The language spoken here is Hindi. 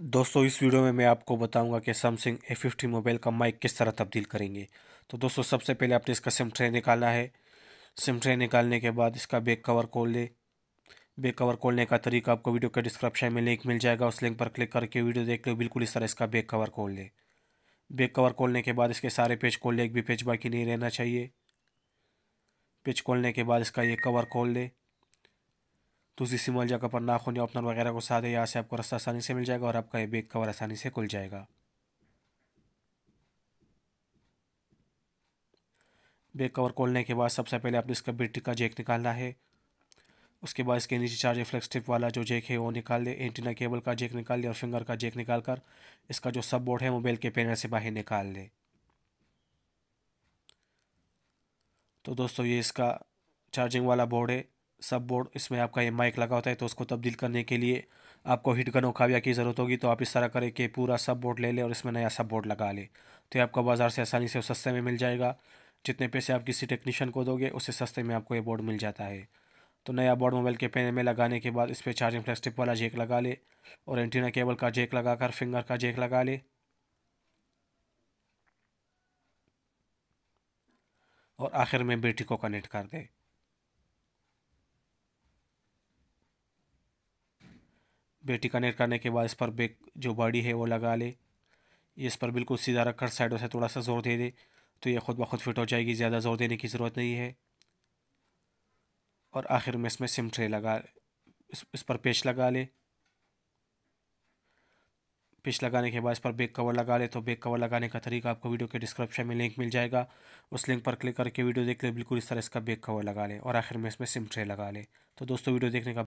दोस्तों इस वीडियो में मैं आपको बताऊंगा कि सैमसंग ए फिफ्टी मोबाइल का माइक किस तरह तब्दील करेंगे तो दोस्तों सबसे पहले आपने इसका सिम ट्रे निकालना है सिम ट्रे निकालने के बाद इसका बैक कवर खोल ले बैक कवर खोलने का तरीका आपको वीडियो के डिस्क्रिप्शन में लिंक मिल जाएगा उस लिंक पर क्लिक करके वीडियो देख लो बिल्कुल इस तरह इसका बैक कवर खोल ले बैक कवर खोलने के बाद इसके सारे पेज खोल ले एक भी पेज बाकी नहीं रहना चाहिए पेज खोलने के बाद इसका ये कवर खोल ले तो उसी सिमल जगह पर नाखून या ओपनर वगैरह को साधे यहाँ से आपको रास्ता आसानी से मिल जाएगा और आपका ये बैग कवर आसानी से खुल जाएगा बैग कवर खोलने के बाद सबसे पहले आपने इसका बेटी का जेक निकालना है उसके बाद इसके नीचे चार्जर फ्लेक्स टिप वाला जो जेक है वो निकाल दे एंटीना केबल का जेक निकाल दे और फिंगर का जेक निकाल कर इसका जो सब बोर्ड है मोबाइल के पैनल से बाहर निकाल ले तो दोस्तों ये इसका चार्जिंग वाला बोर्ड है सब बोर्ड इसमें आपका ये माइक लगा होता है तो उसको तब्दील करने के लिए आपको हीट गनों काविया की ज़रूरत होगी तो आप इस तरह करें कि पूरा सब बोर्ड ले लें और इसमें नया सब बोर्ड लगा लें तो ये आपको बाज़ार से आसानी से सस्ते में मिल जाएगा जितने पैसे आप किसी टेक्नीशियन को दोगे उससे सस्ते में आपको ये बोर्ड मिल जाता है तो नया बोर्ड मोबाइल के पेन में लगाने के बाद इस पर चार्जिंग फ्लैक्स टिप वाला जेक लगा ले और एंटीना केबल का जेक लगा कर फिंगर का जेक लगा ले और आखिर में बैटरी को कनेक्ट कर दे बेटी कनेक्ट करने के बाद इस पर बेक जो बॉडी है वो लगा ले इस पर बिल्कुल सीधा रखकर साइडों से थोड़ा सा ज़ोर दे दे तो ये खुद ब खुद फिट हो जाएगी ज़्यादा ज़ोर देने की ज़रूरत नहीं है और आखिर में इसमें सिम ट्रे लगा इस, इस पर पेच लगा ले पेच लगाने के बाद इस पर बेक कवर लगा ले तो बेक कवर लगाने का तरीका आपको वीडियो के डिस्क्रिप्शन में लिंक मिल जाएगा उस लिंक पर क्लिक करके वीडियो देख ले बिल्कुल इस तरह इसका बेक कवर लगा ले और आखिर में इसमें सिम ट्रे लगा ले तो दोस्तों वीडियो देखने का